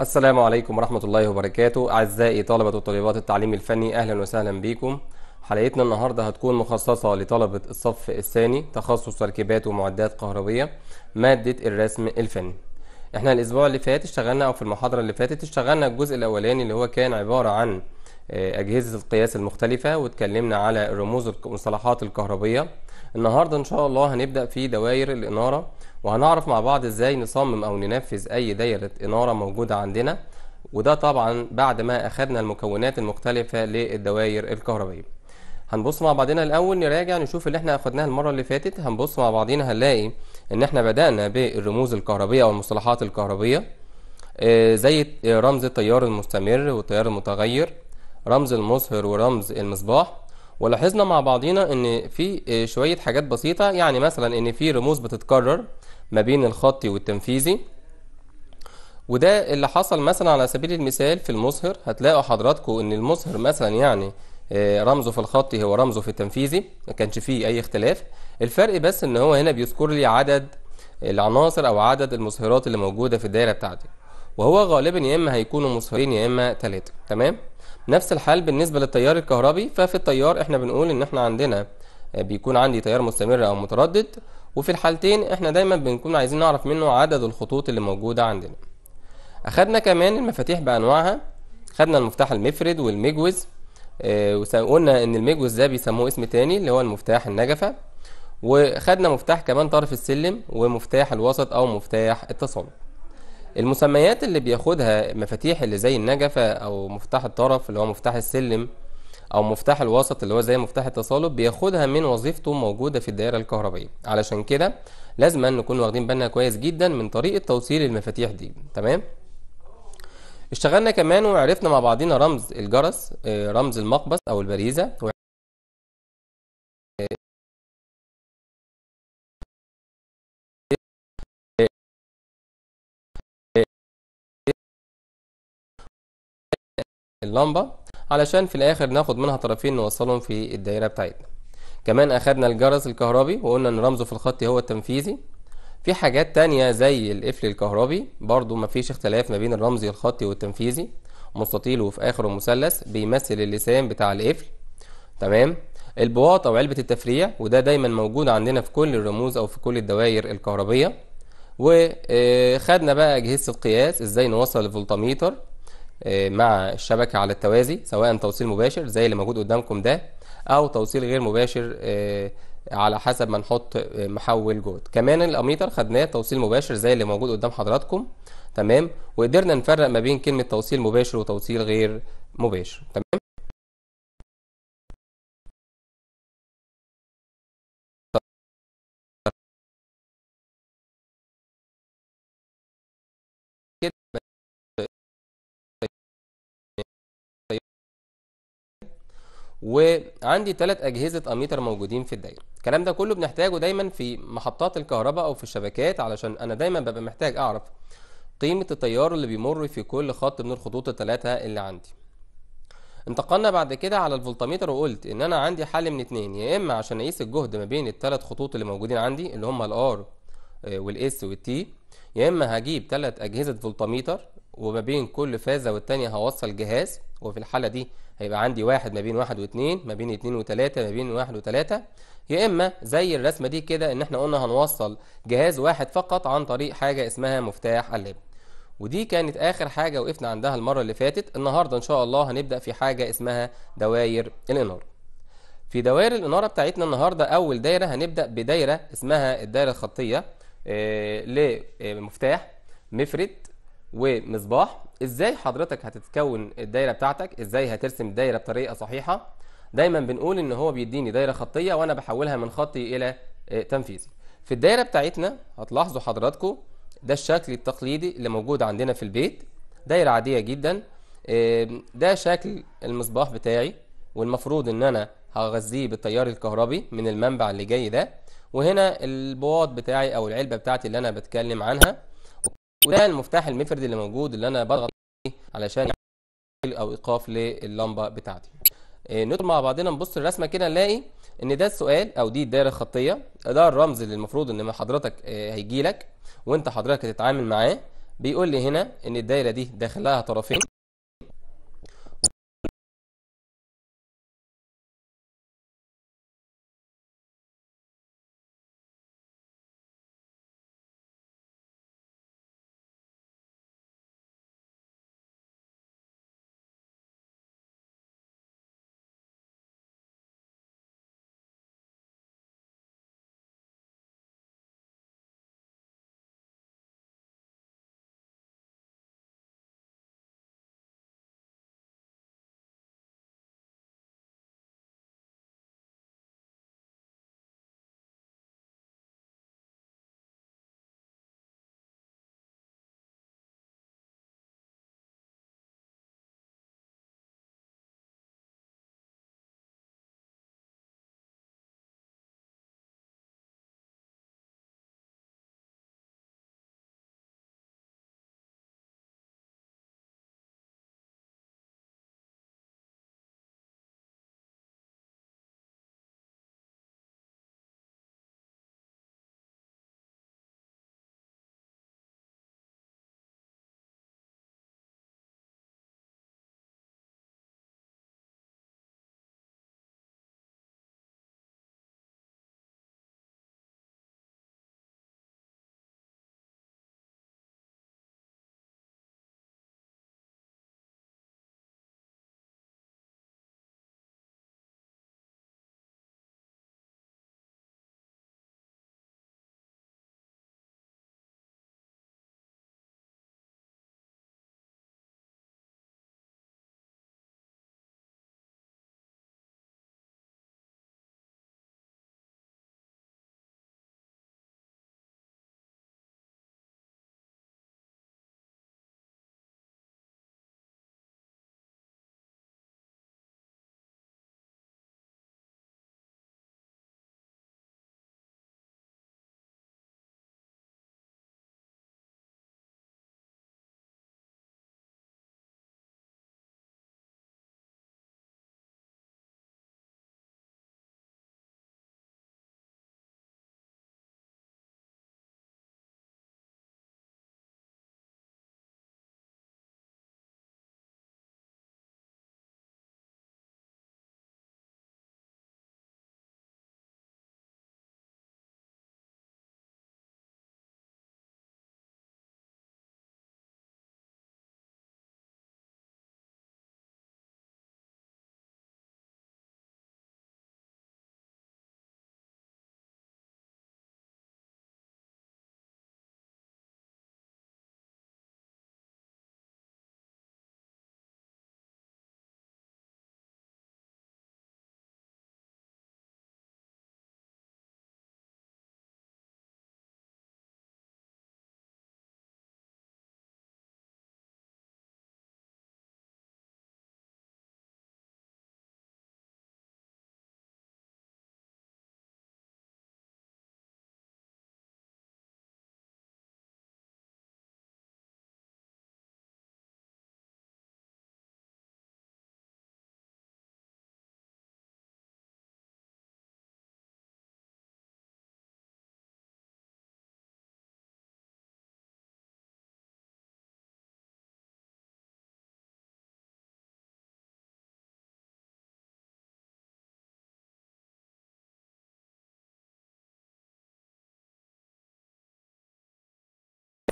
السلام عليكم ورحمة الله وبركاته أعزائي طلبة وطالبات التعليم الفني أهلا وسهلا بكم حلقتنا النهاردة هتكون مخصصة لطلبة الصف الثاني تخصص تركيبات ومعدات كهربية مادة الرسم الفني احنا الاسبوع اللي فات اشتغلنا او في المحاضرة اللي فاتت اشتغلنا الجزء الاولاني اللي هو كان عبارة عن آه، اجهزة القياس المختلفة واتكلمنا على رموز المصطلحات الكهربية النهاردة ان شاء الله هنبدأ في دوائر الانارة وهنعرف مع بعض ازاي نصمم او ننفذ اي دايرة انارة موجودة عندنا وده طبعا بعد ما اخدنا المكونات المختلفة للدوائر الكهربائية هنبص مع بعضنا الاول نراجع نشوف اللي احنا اخدناها المرة اللي فاتت هنبص مع بعضنا هنلاقي ان احنا بدأنا بالرموز الكهربية او المصطلحات الكهربية آه، زي رمز التيار المستمر والتيار المتغير رمز المصهر ورمز المصباح ولاحظنا مع بعضنا ان في آه، شوية حاجات بسيطة يعني مثلا ان في رموز بتتكرر ما بين الخطي والتنفيذي وده اللي حصل مثلا على سبيل المثال في المظهر هتلاقوا حضراتكم ان المظهر مثلا يعني آه، رمزه في الخطي هو رمزه في التنفيذي ما كانش فيه اي اختلاف الفرق بس ان هو هنا بيذكر لي عدد العناصر او عدد المظهرات اللي موجوده في الدايره بتاعتي وهو غالبا يا اما هيكونوا مظهرين يا اما ثلاثه تمام نفس الحال بالنسبه للتيار الكهربي ففي التيار احنا بنقول ان احنا عندنا آه، بيكون عندي تيار مستمر او متردد وفي الحالتين احنا دايما بنكون عايزين نعرف منه عدد الخطوط اللي موجودة عندنا أخدنا كمان المفاتيح بأنواعها خدنا المفتاح المفرد والمجوز آه، وقلنا ان المجوز ده بيسموه اسم تاني اللي هو المفتاح النجفة وخدنا مفتاح كمان طرف السلم ومفتاح الوسط او مفتاح التصاميم المسميات اللي بياخدها مفاتيح اللي زي النجفة او مفتاح الطرف اللي هو مفتاح السلم او مفتاح الوسط اللي هو زي مفتاح التصالب بياخدها من وظيفته موجوده في الدائره الكهربائيه علشان كده لازم أن نكون واخدين بالنا كويس جدا من طريقه توصيل المفاتيح دي تمام اشتغلنا كمان وعرفنا مع بعضينا رمز الجرس آه، رمز المقبس او البريزه اللمبه علشان في الاخر ناخد منها طرفين نوصلهم في الدايره بتاعتنا كمان اخدنا الجرس الكهربي وقلنا ان رمزه في الخط هو التنفيذي في حاجات تانية زي القفل الكهربي برضو مفيش اختلاف ما بين الرمزي الخطي والتنفيذي مستطيل وفي اخره مثلث بيمثل اللسان بتاع القفل تمام البواط او علبه التفريع وده دايما موجود عندنا في كل الرموز او في كل الدوائر الكهربيه وخدنا بقى اجهزه القياس ازاي نوصل الفولتميتر آه، مع الشبكة على التوازي سواء توصيل مباشر زي اللي موجود قدامكم ده أو توصيل غير مباشر آه، على حسب ما نحط آه، محول جود كمان الاميتر خدناه توصيل مباشر زي اللي موجود قدام حضراتكم تمام وقدرنا نفرق ما بين كلمه توصيل مباشر وتوصيل غير مباشر تمام وعندي ثلاث اجهزه اميتر موجودين في الدايره الكلام ده كله بنحتاجه دايما في محطات الكهرباء او في الشبكات علشان انا دايما ببقى محتاج اعرف قيمه التيار اللي بيمر في كل خط من الخطوط الثلاثه اللي عندي انتقلنا بعد كده على الفولتميتر وقلت ان انا عندي حل من اتنين يا اما عشان اقيس الجهد ما بين الثلاث خطوط اللي موجودين عندي اللي هم الار والاس والتي يا اما هجيب ثلاث اجهزه فولتميتر وما بين كل فازه والتانيه هوصل جهاز وفي الحاله دي هيبقى عندي واحد ما بين واحد واتنين ما بين اتنين وتلاتة ما بين واحد وتلاتة يا إما زي الرسمة دي كده إن إحنا قلنا هنوصل جهاز واحد فقط عن طريق حاجة اسمها مفتاح اللاب ودي كانت آخر حاجة وقفنا عندها المرة اللي فاتت النهاردة إن شاء الله هنبدأ في حاجة اسمها دواير الإنارة في دوائر الإنارة بتاعتنا النهاردة أول دايرة هنبدأ بدايرة اسمها الدايرة الخطية آه، لمفتاح مفرد ومصباح ازاي حضرتك هتتكون الدايره بتاعتك ازاي هترسم الدايره بطريقه صحيحه دايما بنقول ان هو بيديني دايره خطيه وانا بحولها من خطي الى آه، تنفيذي في الدايره بتاعتنا هتلاحظوا حضراتكم ده الشكل التقليدي اللي موجود عندنا في البيت دايره عاديه جدا آه، ده شكل المصباح بتاعي والمفروض ان انا هغذيه بالتيار الكهربي من المنبع اللي جاي ده وهنا البواط بتاعي او العلبه بتاعتي اللي انا بتكلم عنها وده المفتاح المفرد اللي موجود اللي انا بضغط عليه علشان او ايقاف لللمبه بتاعتي آه، ندخل مع بعضنا نبص الرسمه كده نلاقي ان ده السؤال او دي الدايره الخطيه ده الرمز اللي المفروض ان حضرتك آه، هيجي لك وانت حضرتك هتتعامل معاه بيقول لي هنا ان الدايره دي داخلها طرفين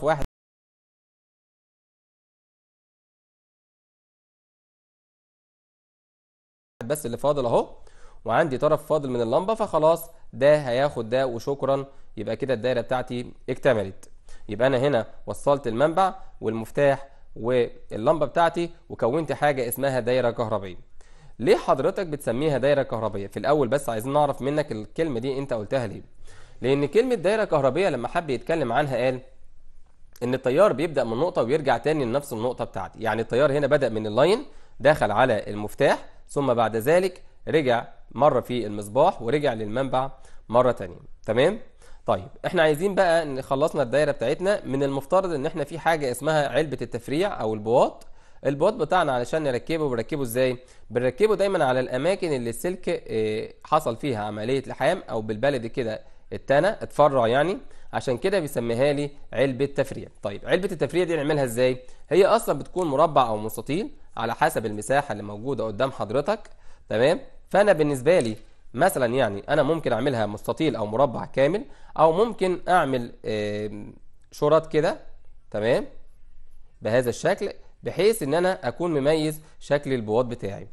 واحد بس اللي فاضل اهو وعندي طرف فاضل من اللمبه فخلاص ده هياخد ده وشكرا يبقى كده الدايره بتاعتي اكتملت يبقى انا هنا وصلت المنبع والمفتاح واللمبه بتاعتي وكونت حاجه اسمها دايره كهربيه ليه حضرتك بتسميها دايره كهربيه في الاول بس عايزين نعرف منك الكلمه دي انت قلتها ليه لان كلمه دايره كهربيه لما حب يتكلم عنها قال ان التيار بيبدا من نقطه ويرجع تاني لنفس النقطه بتاعتي يعني التيار هنا بدا من اللاين دخل على المفتاح ثم بعد ذلك رجع مره في المصباح ورجع للمنبع مره تانية تمام طيب احنا عايزين بقى ان خلصنا الدايره بتاعتنا من المفترض ان احنا في حاجه اسمها علبه التفريع او البواط البواط بتاعنا علشان نركبه بنركبه ازاي بنركبه دايما على الاماكن اللي السلك آه، حصل فيها عمليه لحام او بالبلدي كده اتنى اتفرع يعني عشان كده بيسميها لي علبه تفريع طيب علبه التفريع دي نعملها ازاي هي اصلا بتكون مربع او مستطيل على حسب المساحه اللي موجوده قدام حضرتك تمام فانا بالنسبه لي مثلا يعني انا ممكن اعملها مستطيل او مربع كامل او ممكن اعمل شرط كده تمام بهذا الشكل بحيث ان انا اكون مميز شكل البواط بتاعي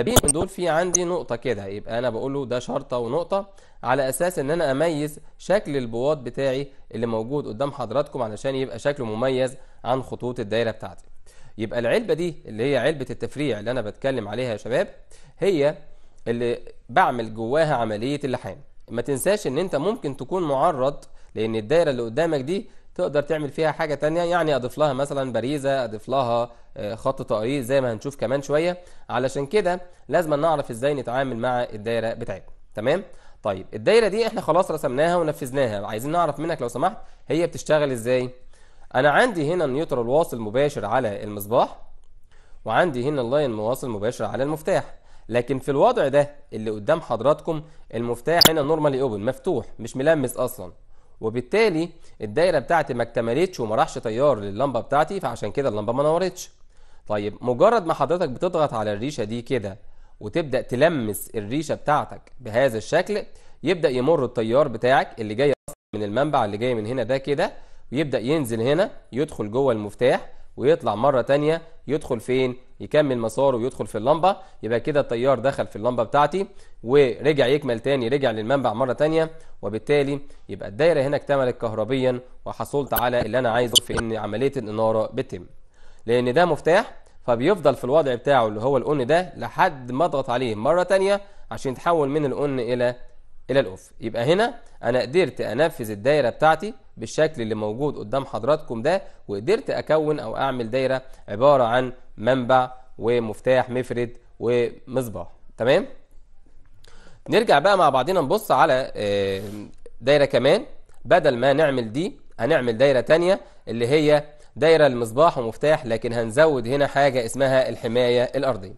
فبين دول في عندي نقطة كده يبقى أنا بقول له ده شرطة ونقطة على أساس إن أنا أميز شكل البواط بتاعي اللي موجود قدام حضراتكم علشان يبقى شكله مميز عن خطوط الدايرة بتاعتي يبقى العلبة دي اللي هي علبة التفريع اللي أنا بتكلم عليها يا شباب هي اللي بعمل جواها عملية اللحام ما تنساش إن أنت ممكن تكون معرض لأن الدايرة اللي قدامك دي تقدر تعمل فيها حاجة تانية يعني اضيف لها مثلا باريزة اضيف لها آه، خط تقريز زي ما هنشوف كمان شوية علشان كده لازم نعرف ازاي نتعامل مع الدايرة بتاعتنا تمام طيب الدايرة دي احنا خلاص رسمناها ونفذناها عايزين نعرف منك لو سمحت هي بتشتغل ازاي انا عندي هنا النيوترال واصل مباشر على المصباح وعندي هنا اللاين مواصل مباشر على المفتاح لكن في الوضع ده اللي قدام حضراتكم المفتاح هنا نورمالي اوبن مفتوح مش ملمس اصلا وبالتالي الدايره بتاعتي ما اكتملتش وما راحش تيار لللمبه بتاعتي فعشان كده اللمبه ما نورتش طيب مجرد ما حضرتك بتضغط على الريشه دي كده وتبدا تلمس الريشه بتاعتك بهذا الشكل يبدا يمر التيار بتاعك اللي جاي من المنبع اللي جاي من هنا ده كده ويبدا ينزل هنا يدخل جوه المفتاح ويطلع مره ثانيه يدخل فين يكمل مساره ويدخل في اللمبه يبقى كده التيار دخل في اللمبه بتاعتي ورجع يكمل تاني رجع للمنبع مره تانيه وبالتالي يبقى الدايره هنا اكتملت كهربيا وحصلت على اللي انا عايزه في ان عمليه الاناره بتتم لان ده مفتاح فبيفضل في الوضع بتاعه اللي هو الأون ده لحد ما اضغط عليه مرة تانية عشان يتحول من الأون إلى إلى الأوف يبقى هنا أنا قدرت أنفذ الدايرة بتاعتي بالشكل اللي موجود قدام حضراتكم ده وقدرت أكون أو أعمل دايرة عبارة عن منبع ومفتاح مفرد ومصباح تمام نرجع بقى مع بعضنا نبص على آه، دايره كمان بدل ما نعمل دي هنعمل دايره تانية اللي هي دايره المصباح ومفتاح لكن هنزود هنا حاجه اسمها الحمايه الارضيه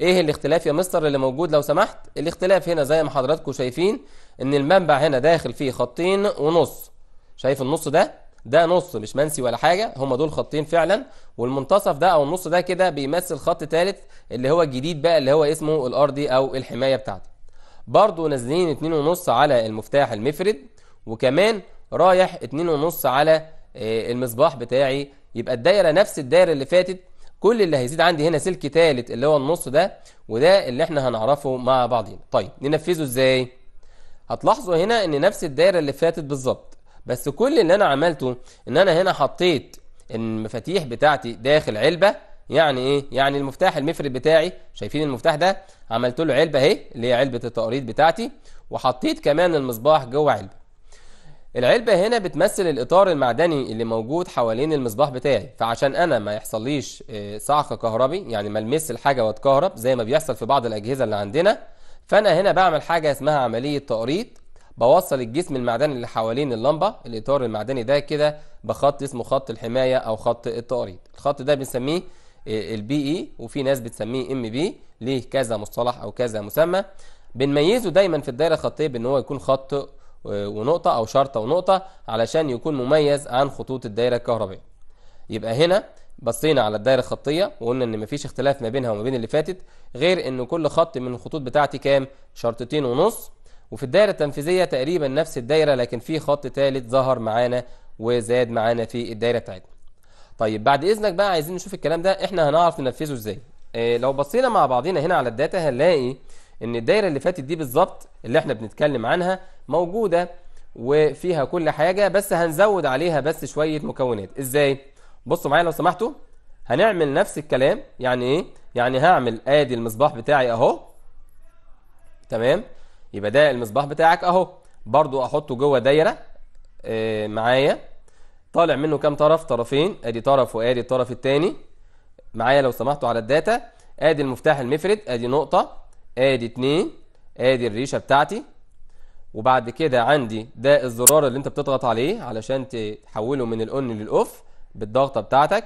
ايه الاختلاف يا مستر اللي موجود لو سمحت الاختلاف هنا زي ما حضراتكم شايفين ان المنبع هنا داخل فيه خطين ونص شايف النص ده ده نص مش منسي ولا حاجه هما دول خطين فعلا والمنتصف ده او النص ده كده بيمثل خط ثالث اللي هو الجديد بقى اللي هو اسمه الارضي او الحمايه بتاعته برضه نازلين اتنين ونص على المفتاح المفرد وكمان رايح اتنين ونص على آه، المصباح بتاعي يبقى الدايره نفس الدايره اللي فاتت كل اللي هيزيد عندي هنا سلك ثالث اللي هو النص ده وده اللي احنا هنعرفه مع بعضينا طيب ننفذه ازاي هتلاحظوا هنا ان نفس الدايره اللي فاتت بالظبط بس كل اللي انا عملته ان انا هنا حطيت المفاتيح بتاعتي داخل علبه يعني ايه يعني المفتاح المفرد بتاعي شايفين المفتاح ده عملت له علبه اهي اللي هي علبه التقريض بتاعتي وحطيت كمان المصباح جوه علبه العلبة هنا بتمثل الإطار المعدني اللي موجود حوالين المصباح بتاعي فعشان أنا ما يحصليش آه، صعق كهربي يعني ما المس الحاجة واتكهرب زي ما بيحصل في بعض الأجهزة اللي عندنا فأنا هنا بعمل حاجة اسمها عملية تقريط بوصل الجسم المعدني اللي حوالين اللمبه الاطار المعدني ده كده بخط اسمه خط الحمايه او خط التقريض الخط ده بنسميه آه، البي اي e، وفي ناس بتسميه ام بي ليه كذا مصطلح او كذا مسمى بنميزه دايما في الدايره الخطيه بان هو يكون خط آه، ونقطه او شرطه ونقطه علشان يكون مميز عن خطوط الدايره الكهربائيه يبقى هنا بصينا على الدايره الخطيه وقلنا ان مفيش اختلاف ما بينها وما بين اللي فاتت غير ان كل خط من الخطوط بتاعتي كام شرطتين ونص وفي الدائرة التنفيذية تقريبا نفس الدائرة لكن في خط ثالث ظهر معانا وزاد معانا في الدائرة بتاعتنا طيب بعد إذنك بقى عايزين نشوف الكلام ده إحنا هنعرف ننفذه إزاي إيه لو بصينا مع بعضينا هنا على الداتا هنلاقي إن الدائرة اللي فاتت دي بالظبط اللي إحنا بنتكلم عنها موجودة وفيها كل حاجة بس هنزود عليها بس شوية مكونات إزاي؟ بصوا معايا لو سمحتوا هنعمل نفس الكلام يعني إيه؟ يعني هعمل آدي المصباح بتاعي أهو تمام؟ يبقى ده المصباح بتاعك اهو برضو احطه جوه دايره آه، معايا طالع منه كام طرف طرفين ادي طرف وادي الطرف الثاني معايا لو سمحتوا على الداتا ادي المفتاح المفرد ادي نقطه ادي اتنين ادي الريشه بتاعتي وبعد كده عندي ده الزرار اللي انت بتضغط عليه علشان تحوله من الاون للاوف بالضغطه بتاعتك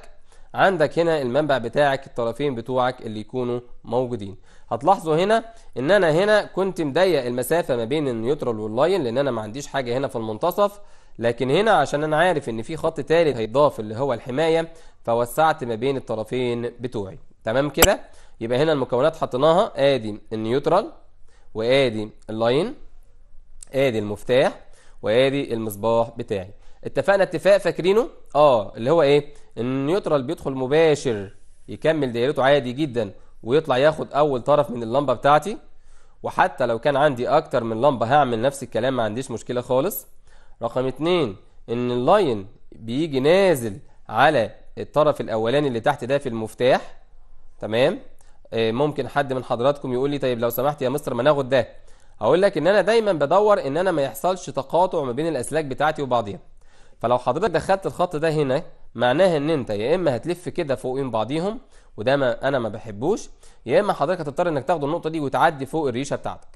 عندك هنا المنبع بتاعك الطرفين بتوعك اللي يكونوا موجودين هتلاحظوا هنا ان انا هنا كنت مضيق المسافه ما بين النيوترال واللاين لان انا ما عنديش حاجه هنا في المنتصف لكن هنا عشان انا عارف ان في خط ثالث هيضاف اللي هو الحمايه فوسعت ما بين الطرفين بتوعي تمام كده يبقى هنا المكونات حطيناها ادي النيوترال وادي اللاين ادي المفتاح وادي المصباح بتاعي اتفقنا اتفاق فاكرينه اه اللي هو ايه النيوترال بيدخل مباشر يكمل دايرته عادي جدا ويطلع ياخد اول طرف من اللمبه بتاعتي وحتى لو كان عندي اكتر من لمبه هعمل نفس الكلام ما عنديش مشكله خالص رقم اتنين ان اللاين بيجي نازل على الطرف الاولاني اللي تحت ده في المفتاح تمام آه، ممكن حد من حضراتكم يقول لي طيب لو سمحت يا مستر ما ناخد ده هقول لك ان انا دايما بدور ان انا ما يحصلش تقاطع ما بين الاسلاك بتاعتي وبعضيها فلو حضرتك دخلت الخط ده هنا معناها ان انت يا اما هتلف كده فوقين بعضيهم وده ما انا ما بحبوش يا اما حضرتك هتضطر انك تاخد النقطه دي وتعدي فوق الريشه بتاعتك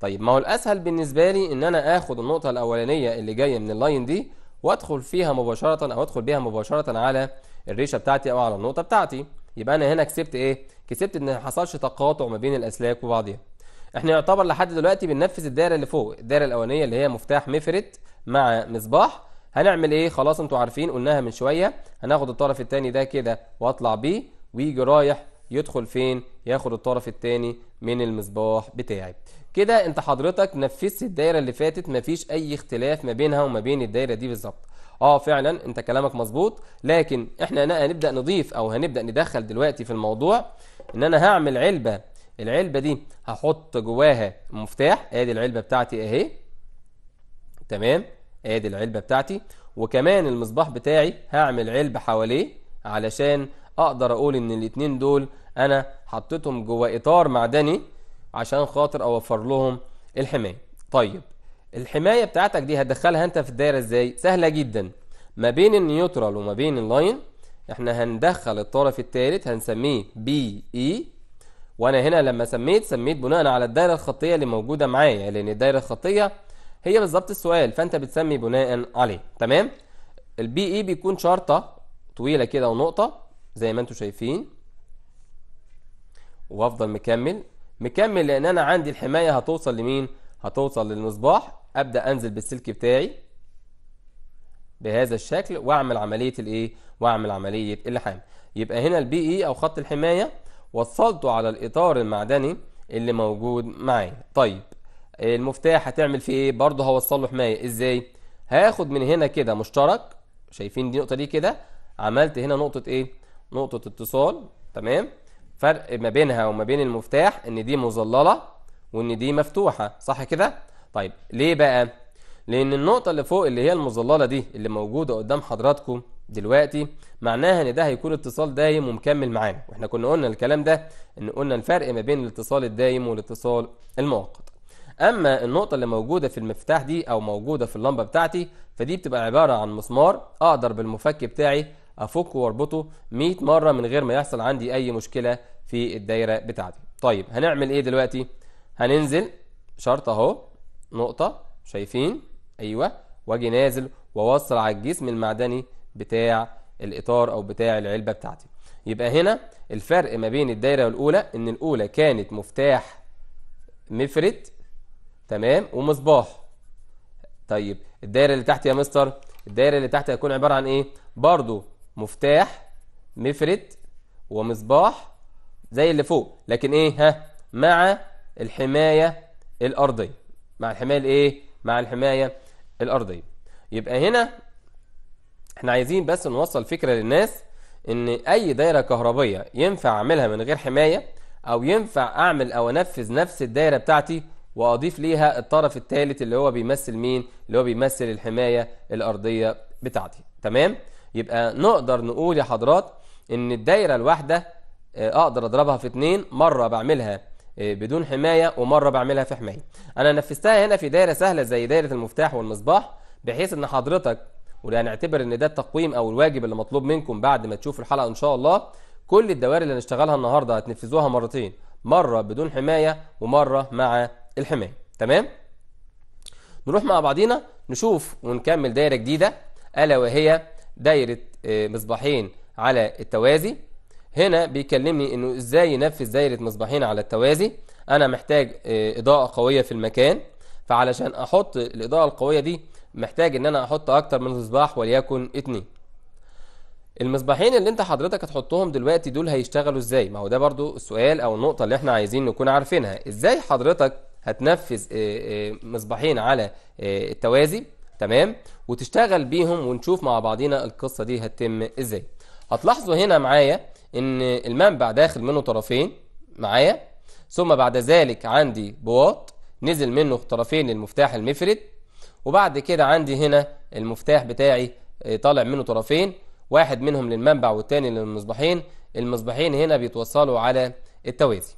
طيب ما هو الاسهل بالنسبه لي ان انا اخد النقطه الاولانيه اللي جايه من اللاين دي وادخل فيها مباشره او ادخل بيها مباشره على الريشه بتاعتي او على النقطه بتاعتي يبقى انا هنا كسبت ايه كسبت ان ما حصلش تقاطع ما بين الاسلاك وبعضها احنا يعتبر لحد دلوقتي بننفذ الدايره اللي فوق الدايره الاولانيه اللي هي مفتاح مفرد مع مصباح هنعمل ايه خلاص انتوا عارفين قلناها من شويه هناخد الطرف الثاني ده كده واطلع بيه ويجي رايح يدخل فين ياخد الطرف الثاني من المصباح بتاعي كده انت حضرتك نفذت الدايره اللي فاتت مفيش اي اختلاف ما بينها وما بين الدايره دي بالظبط اه فعلا انت كلامك مظبوط لكن احنا هنبدا نضيف او هنبدا ندخل دلوقتي في الموضوع ان انا هعمل علبه العلبه دي هحط جواها مفتاح ادي العلبه بتاعتي اهي تمام ادي العلبه بتاعتي وكمان المصباح بتاعي هعمل علبه حواليه علشان اقدر اقول ان الاثنين دول انا حطيتهم جوه اطار معدني عشان خاطر اوفر لهم الحمايه طيب الحمايه بتاعتك دي هتدخلها انت في الدايره ازاي سهله جدا ما بين النيوترال وما بين اللاين احنا هندخل الطرف الثالث هنسميه بي اي وانا هنا لما سميت سميت بناء على الدايره الخطيه اللي موجوده معايا لان الدايره الخطيه هي بالظبط السؤال فانت بتسمي بناء عليه تمام البي اي بيكون شرطه طويله كده ونقطه زي ما انتم شايفين وافضل مكمل مكمل لان انا عندي الحمايه هتوصل لمين هتوصل للمصباح ابدا انزل بالسلك بتاعي بهذا الشكل واعمل عمليه الايه واعمل عمليه اللحام يبقى هنا البي اي او خط الحمايه وصلته على الاطار المعدني اللي موجود معايا طيب المفتاح هتعمل فيه ايه برضه هوصل له حمايه ازاي هاخد من هنا كده مشترك شايفين دي نقطه دي كده عملت هنا نقطه ايه نقطة اتصال تمام فرق ما بينها وما بين المفتاح ان دي مظللة وان دي مفتوحة صح كده طيب ليه بقى لان النقطة اللي فوق اللي هي المظللة دي اللي موجودة قدام حضراتكم دلوقتي معناها ان ده هيكون اتصال دايم ومكمل معانا واحنا كنا قلنا الكلام ده ان قلنا الفرق ما بين الاتصال الدايم والاتصال المؤقت اما النقطه اللي موجوده في المفتاح دي او موجوده في اللمبه بتاعتي فدي بتبقى عباره عن مسمار اقدر بالمفك بتاعي افكه واربطه 100 مره من غير ما يحصل عندي اي مشكله في الدايره بتاعتي طيب هنعمل ايه دلوقتي هننزل شرط اهو نقطه شايفين ايوه واجي نازل واوصل على الجسم المعدني بتاع الاطار او بتاع العلبه بتاعتي يبقى هنا الفرق ما بين الدايره والاولى ان الاولى كانت مفتاح مفرد تمام ومصباح طيب الدايره اللي تحت يا مستر الدايره اللي تحت هيكون عباره عن ايه برضو مفتاح مفرد ومصباح زي اللي فوق لكن ايه ها مع الحماية الأرضية مع الحماية الايه مع الحماية الأرضية يبقى هنا احنا عايزين بس نوصل فكرة للناس ان اي دايرة كهربية ينفع اعملها من غير حماية او ينفع اعمل او انفذ نفس الدايرة بتاعتي واضيف ليها الطرف الثالث اللي هو بيمثل مين اللي هو بيمثل الحماية الأرضية بتاعتي تمام يبقى نقدر نقول يا حضرات ان الدايره الواحده آه، اقدر اضربها في اتنين مره بعملها آه، بدون حمايه ومره بعملها في حمايه انا نفذتها هنا في دايره سهله زي دايره المفتاح والمصباح بحيث ان حضرتك ولا ان ده التقويم او الواجب اللي مطلوب منكم بعد ما تشوف الحلقه ان شاء الله كل الدوائر اللي هنشتغلها النهارده هتنفذوها مرتين مره بدون حمايه ومره مع الحمايه تمام نروح مع بعضينا نشوف ونكمل دايره جديده الا وهي دايرة آه، مصباحين على التوازي هنا بيكلمني انه ازاي ينفذ دايرة مصباحين على التوازي انا محتاج آه، اضاءة قوية في المكان فعلشان احط الاضاءة القوية دي محتاج ان انا احط اكتر من مصباح وليكن اتنين المصباحين اللي انت حضرتك هتحطهم دلوقتي دول هيشتغلوا ازاي ما هو ده برضو السؤال او النقطة اللي احنا عايزين نكون عارفينها ازاي حضرتك هتنفذ آه، مصباحين على التوازي تمام وتشتغل بيهم ونشوف مع بعضينا القصة دي هتتم ازاي هتلاحظوا هنا معايا ان المنبع داخل منه طرفين معايا ثم بعد ذلك عندي بواط نزل منه طرفين للمفتاح المفرد وبعد كده عندي هنا المفتاح بتاعي آه، طالع منه طرفين واحد منهم للمنبع والتاني للمصباحين المصباحين هنا بيتوصلوا على التوازي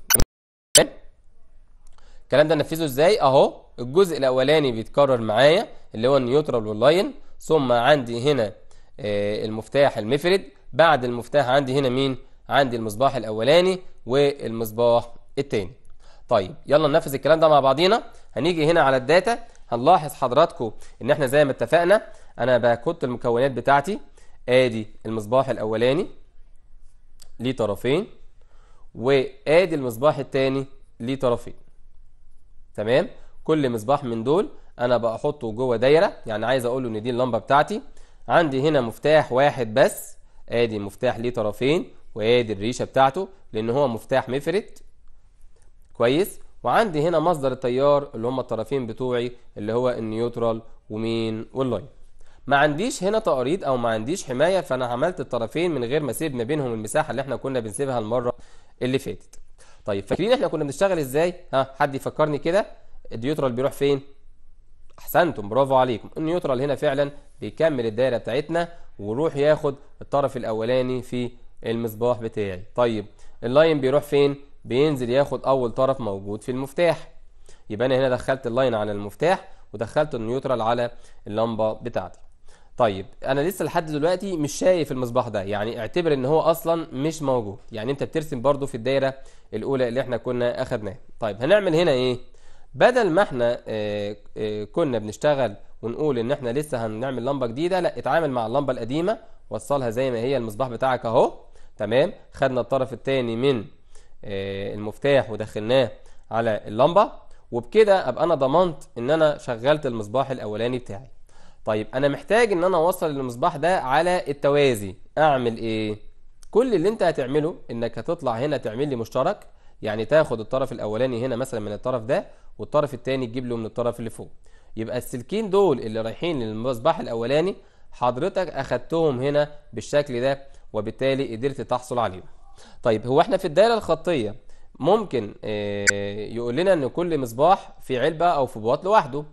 الكلام ده نفذه ازاي اهو الجزء الاولاني بيتكرر معايا اللي هو النيوترال واللاين ثم عندي هنا آه، المفتاح المفرد بعد المفتاح عندي هنا مين عندي المصباح الاولاني والمصباح الثاني طيب يلا ننفذ الكلام ده مع بعضينا هنيجي هنا على الداتا هنلاحظ حضراتكم ان احنا زي ما اتفقنا انا بكت المكونات بتاعتي ادي المصباح الاولاني ليه طرفين وادي المصباح الثاني ليه طرفين تمام كل مصباح من دول انا بحطه جوه دايره يعني عايز اقول له ان دي اللمبه بتاعتي عندي هنا مفتاح واحد بس ادي مفتاح ليه طرفين وادي الريشه بتاعته لان هو مفتاح مفرد كويس وعندي هنا مصدر التيار اللي هم الطرفين بتوعي اللي هو النيوترال ومين واللاين ما عنديش هنا تقريض او ما عنديش حمايه فانا عملت الطرفين من غير ما اسيب ما بينهم المساحه اللي احنا كنا بنسيبها المره اللي فاتت طيب فاكرين احنا كنا بنشتغل ازاي ها حد يفكرني كده النيوترال بيروح فين احسنتم برافو عليكم النيوترال هنا فعلا بيكمل الدايره بتاعتنا ويروح ياخد الطرف الاولاني في المصباح بتاعي طيب اللاين بيروح فين بينزل ياخد اول طرف موجود في المفتاح يبقى انا هنا دخلت اللاين على المفتاح ودخلت النيوترال على اللمبه بتاعتي طيب انا لسه لحد دلوقتي مش شايف المصباح ده يعني اعتبر ان هو اصلا مش موجود يعني انت بترسم برده في الدايره الاولى اللي احنا كنا اخدناها طيب هنعمل هنا ايه بدل ما احنا آه، آه، كنا بنشتغل ونقول ان احنا لسه هنعمل لمبه جديده لا اتعامل مع اللمبه القديمه وصلها زي ما هي المصباح بتاعك اهو تمام خدنا الطرف الثاني من آه، المفتاح ودخلناه على اللمبه وبكده ابقى انا ضمنت ان انا شغلت المصباح الاولاني بتاعي طيب انا محتاج ان انا اوصل المصباح ده على التوازي اعمل ايه كل اللي انت هتعمله انك هتطلع هنا تعمل لي مشترك يعني تاخد الطرف الاولاني هنا مثلا من الطرف ده والطرف الثاني تجيب له من الطرف اللي فوق يبقى السلكين دول اللي رايحين للمصباح الاولاني حضرتك اخدتهم هنا بالشكل ده وبالتالي قدرت تحصل عليهم طيب هو احنا في الدائره الخطيه ممكن آه، يقول لنا ان كل مصباح في علبه او في بواط لوحده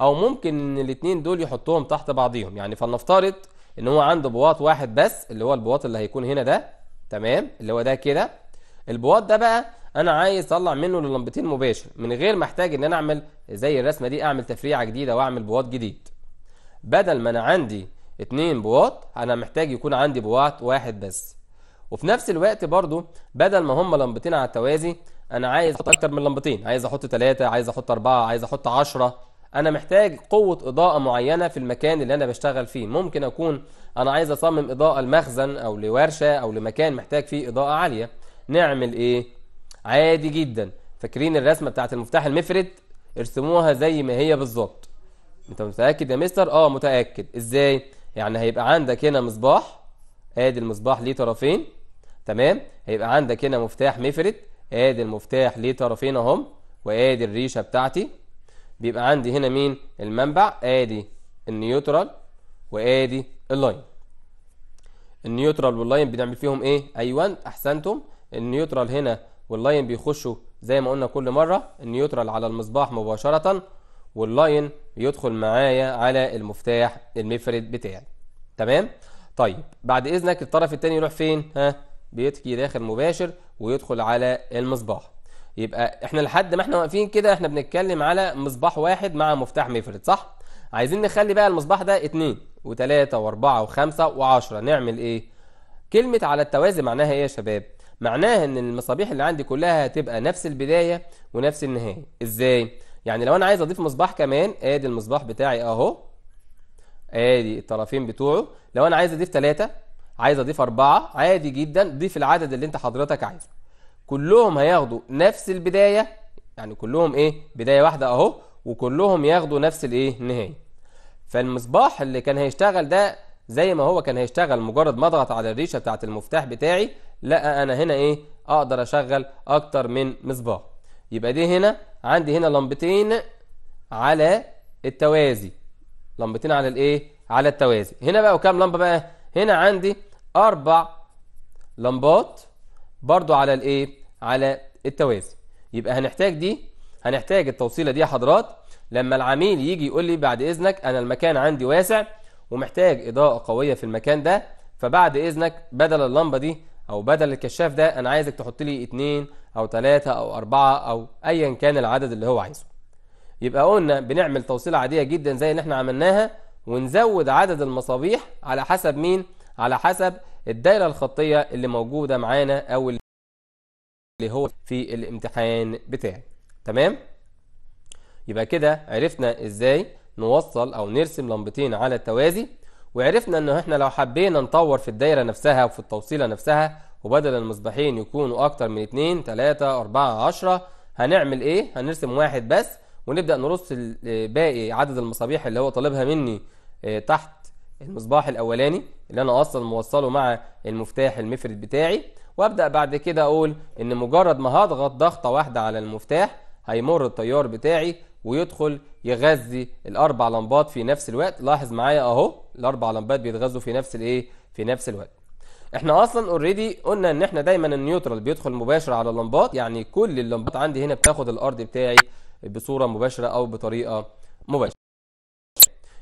او ممكن ان الاثنين دول يحطهم تحت بعضيهم يعني فلنفترض ان هو عنده بواط واحد بس اللي هو البواط اللي هيكون هنا ده تمام اللي هو ده كده البواط ده بقى انا عايز اطلع منه للمبتين مباشر من غير ما احتاج ان انا اعمل زي الرسمه دي اعمل تفريعه جديده واعمل بواط جديد بدل ما انا عندي اتنين بواط انا محتاج يكون عندي بواط واحد بس وفي نفس الوقت برضو بدل ما هم لمبتين على التوازي انا عايز احط اكتر من لمبتين عايز احط تلاتة عايز احط أربعة عايز احط عشرة انا محتاج قوة اضاءة معينة في المكان اللي انا بشتغل فيه ممكن اكون انا عايز اصمم اضاءة لمخزن او لورشة او لمكان محتاج فيه اضاءة عالية نعمل ايه عادي جدا فاكرين الرسمه بتاعت المفتاح المفرد ارسموها زي ما هي بالظبط انت متاكد يا مستر اه متاكد ازاي يعني هيبقى عندك هنا مصباح ادي المصباح ليه طرفين تمام هيبقى عندك هنا مفتاح مفرد ادي المفتاح ليه طرفين اهم وادي الريشه بتاعتي بيبقى عندي هنا مين المنبع ادي النيوترال وادي اللاين النيوترال واللاين بنعمل فيهم ايه ايوه احسنتم النيوترال هنا واللاين بيخشوا زي ما قلنا كل مرة النيوترال على المصباح مباشرة واللاين بيدخل معايا على المفتاح المفرد بتاعي تمام طيب بعد اذنك الطرف الثاني يروح فين ها بيتكي داخل مباشر ويدخل على المصباح يبقى احنا لحد ما احنا واقفين كده احنا بنتكلم على مصباح واحد مع مفتاح مفرد صح عايزين نخلي بقى المصباح ده اتنين وتلاتة واربعة وخمسة وعشرة نعمل ايه كلمة على التوازي معناها ايه يا شباب معناها ان المصابيح اللي عندي كلها هتبقى نفس البداية ونفس النهاية ازاي يعني لو انا عايز اضيف مصباح كمان ادي المصباح بتاعي اهو ادي الطرفين بتوعه لو انا عايز اضيف ثلاثة عايز اضيف اربعة عادي جدا ضيف العدد اللي انت حضرتك عايزه كلهم هياخدوا نفس البداية يعني كلهم ايه بداية واحدة اهو وكلهم ياخدوا نفس الايه النهاية فالمصباح اللي كان هيشتغل ده زي ما هو كان هيشتغل مجرد ما اضغط على الريشه بتاعه المفتاح بتاعي لا انا هنا ايه اقدر اشغل اكتر من مصباح يبقى دي هنا عندي هنا لمبتين على التوازي لمبتين على الايه على التوازي هنا بقى وكام لمبه بقى هنا عندي اربع لمبات برضو على الايه على التوازي يبقى هنحتاج دي هنحتاج التوصيله دي يا حضرات لما العميل يجي يقول لي بعد اذنك انا المكان عندي واسع ومحتاج اضاءه قويه في المكان ده فبعد اذنك بدل اللمبه دي او بدل الكشاف ده انا عايزك تحط لي اتنين او تلاتة او اربعة او ايا كان العدد اللي هو عايزه يبقى قلنا بنعمل توصيلة عادية جدا زي اللي احنا عملناها ونزود عدد المصابيح على حسب مين على حسب الدائرة الخطية اللي موجودة معانا او اللي هو في الامتحان بتاعي تمام يبقى كده عرفنا ازاي نوصل او نرسم لمبتين على التوازي وعرفنا انه احنا لو حبينا نطور في الدايره نفسها وفي التوصيله نفسها وبدل المصباحين يكونوا اكتر من 2 3 4 10 هنعمل ايه هنرسم واحد بس ونبدا نرص باقي عدد المصابيح اللي هو طالبها مني آه، تحت المصباح الاولاني اللي انا اصلا موصله مع المفتاح المفرد بتاعي وابدا بعد كده اقول ان مجرد ما هضغط ضغطه واحده على المفتاح هيمر التيار بتاعي ويدخل يغذي الاربع لمبات في نفس الوقت لاحظ معايا اهو الاربع لمبات بيتغذوا في نفس الايه في نفس الوقت احنا اصلا اوريدي قلنا ان احنا دايما النيوترال بيدخل مباشر على اللمبات يعني كل اللمبات عندي هنا بتاخد الارض بتاعي بصوره مباشره او بطريقه مباشره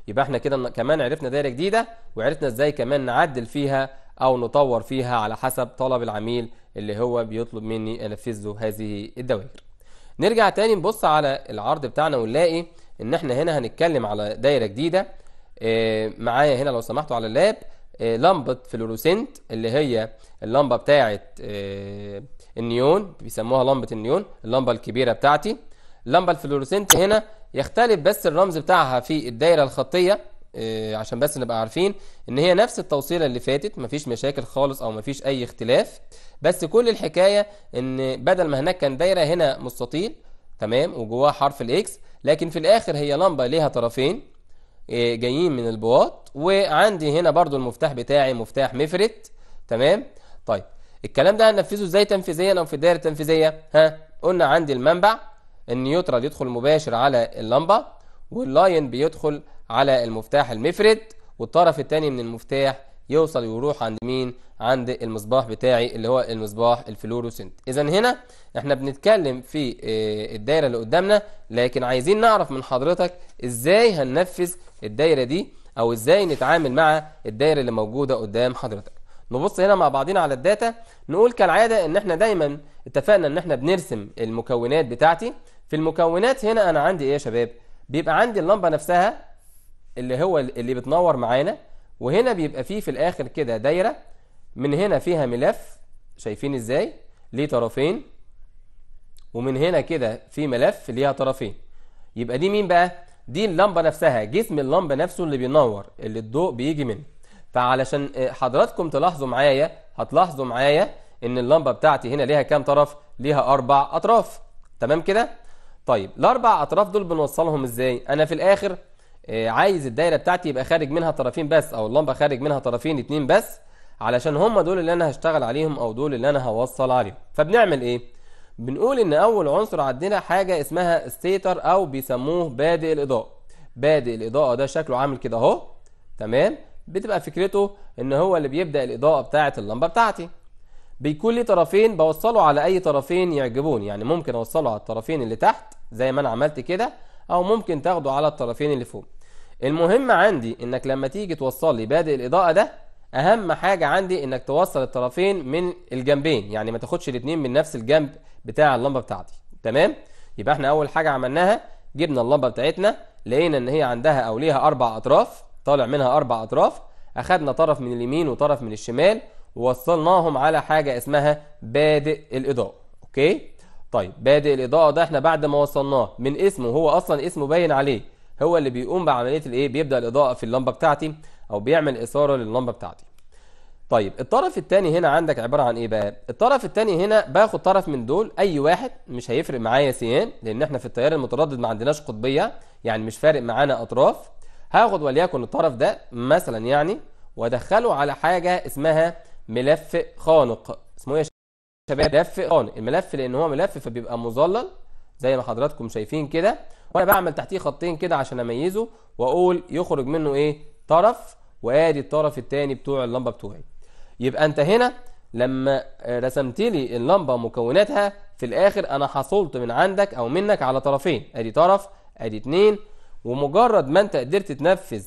يبقى احنا كده كمان عرفنا دايره جديده وعرفنا ازاي كمان نعدل فيها او نطور فيها على حسب طلب العميل اللي هو بيطلب مني انفذ له هذه الدوائر نرجع تاني نبص على العرض بتاعنا ونلاقي ان احنا هنا هنتكلم على دايره جديده آه، معايا هنا لو سمحتوا على اللاب آه، لمبة فلوروسنت اللي هي اللمبة بتاعة آه، النيون بيسموها لمبة النيون اللمبة الكبيرة بتاعتي اللمبة الفلوروسنت هنا يختلف بس الرمز بتاعها في الدايرة الخطية عشان بس نبقى عارفين ان هي نفس التوصيله اللي فاتت مفيش مشاكل خالص او مفيش اي اختلاف بس كل الحكايه ان بدل ما هناك كان دايره هنا مستطيل تمام وجواها حرف الاكس لكن في الاخر هي لمبه ليها طرفين إيه، جايين من البواط وعندي هنا برضو المفتاح بتاعي مفتاح مفرت تمام طيب الكلام ده هننفذه ازاي تنفيذيا او في الدائره التنفيذيه ها قلنا عندي المنبع النيوترال يدخل مباشر على اللمبه واللاين بيدخل على المفتاح المفرد والطرف الثاني من المفتاح يوصل ويروح عند مين عند المصباح بتاعي اللي هو المصباح الفلوروسنت اذا هنا احنا بنتكلم في آه، الدايره اللي قدامنا لكن عايزين نعرف من حضرتك ازاي هننفذ الدايرة دي او ازاي نتعامل مع الدايرة اللي موجودة قدام حضرتك نبص هنا مع بعضنا على الداتا نقول كالعادة ان احنا دايما اتفقنا ان احنا بنرسم المكونات بتاعتي في المكونات هنا انا عندي ايه يا شباب بيبقى عندي اللمبة نفسها اللي هو اللي بتنور معانا وهنا بيبقى فيه في الاخر كده دايرة من هنا فيها ملف شايفين ازاي ليه طرفين ومن هنا كده في ملف ليها طرفين يبقى دي مين بقى دي اللمبه نفسها جسم اللمبه نفسه اللي بينور اللي الضوء بيجي منه فعلشان آه، حضراتكم تلاحظوا معايا هتلاحظوا معايا ان اللمبه بتاعتي هنا ليها كام طرف ليها اربع اطراف تمام كده طيب الاربع اطراف دول بنوصلهم ازاي انا في الاخر آه، عايز الدايره بتاعتي يبقى خارج منها طرفين بس او اللمبه خارج منها طرفين اتنين بس علشان هم دول اللي انا هشتغل عليهم او دول اللي انا هوصل عليهم فبنعمل ايه بنقول ان اول عنصر عندنا حاجه اسمها ستيتر او بيسموه بادئ الاضاءه بادئ الاضاءه ده شكله عامل كده اهو تمام بتبقى فكرته ان هو اللي بيبدا الاضاءه بتاعه اللمبه بتاعتي بيكون ليه طرفين بوصله على اي طرفين يعجبوني يعني ممكن اوصله على الطرفين اللي تحت زي ما انا عملت كده او ممكن تاخده على الطرفين اللي فوق المهم عندي انك لما تيجي توصل لي بادئ الاضاءه ده اهم حاجه عندي انك توصل الطرفين من الجنبين يعني ما تاخدش الاثنين من نفس الجنب بتاع اللمبه بتاعتي تمام يبقى احنا اول حاجه عملناها جبنا اللمبه بتاعتنا لقينا ان هي عندها او ليها اربع اطراف طالع منها اربع اطراف اخذنا طرف من اليمين وطرف من الشمال ووصلناهم على حاجه اسمها بادئ الاضاءه اوكي طيب بادئ الاضاءه ده احنا بعد ما وصلناه من اسمه هو اصلا اسمه باين عليه هو اللي بيقوم بعمليه الايه بيبدا الاضاءه في اللمبه بتاعتي او بيعمل اثاره لللمبه بتاعتي طيب الطرف الثاني هنا عندك عبارة عن ايه بقى الطرف الثاني هنا باخد طرف من دول اي واحد مش هيفرق معايا سيان لان احنا في التيار المتردد ما عندناش قطبية يعني مش فارق معانا اطراف هاخد وليكن الطرف ده مثلا يعني وادخله على حاجة اسمها ملف خانق اسمه ايه يا شباب ملف خانق الملف لان هو ملف فبيبقى مظلل زي ما حضراتكم شايفين كده وانا بعمل تحتيه خطين كده عشان اميزه واقول يخرج منه ايه طرف وادي الطرف الثاني بتوع اللمبه بتوعي يبقى انت هنا لما رسمت لي اللمبه ومكوناتها في الاخر انا حصلت من عندك او منك على طرفين ادي طرف ادي اتنين ومجرد ما انت قدرت تنفذ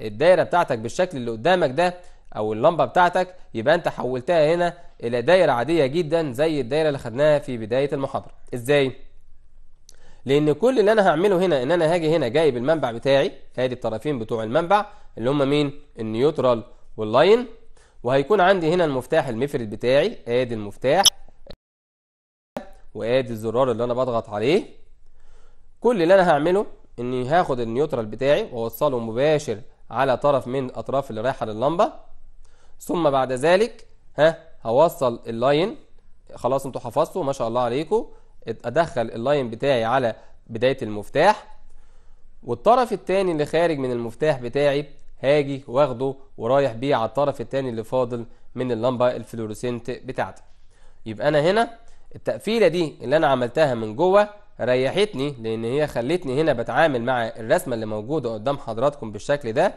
الدايره بتاعتك بالشكل اللي قدامك ده او اللمبه بتاعتك يبقى انت حولتها هنا الى دايره عاديه جدا زي الدايره اللي خدناها في بدايه المحاضره ازاي لان كل اللي انا هعمله هنا ان انا هاجي هنا جايب المنبع بتاعي ادي الطرفين بتوع المنبع اللي هم مين النيوترال واللاين وهيكون عندي هنا المفتاح المفرد بتاعي ادي المفتاح وادي الزرار اللي انا بضغط عليه كل اللي انا هعمله اني هاخد النيوترال بتاعي واوصله مباشر على طرف من الاطراف اللي رايحه لللمبه ثم بعد ذلك ها هوصل اللاين خلاص انتوا حفظتوا ما شاء الله عليكم ادخل اللاين بتاعي على بدايه المفتاح والطرف الثاني اللي خارج من المفتاح بتاعي هاجي واخده ورايح بيه على الطرف الثاني اللي فاضل من اللمبه الفلوروسنت بتاعتي يبقى انا هنا التقفيله دي اللي انا عملتها من جوه ريحتني لان هي خلتني هنا بتعامل مع الرسمه اللي موجوده قدام حضراتكم بالشكل ده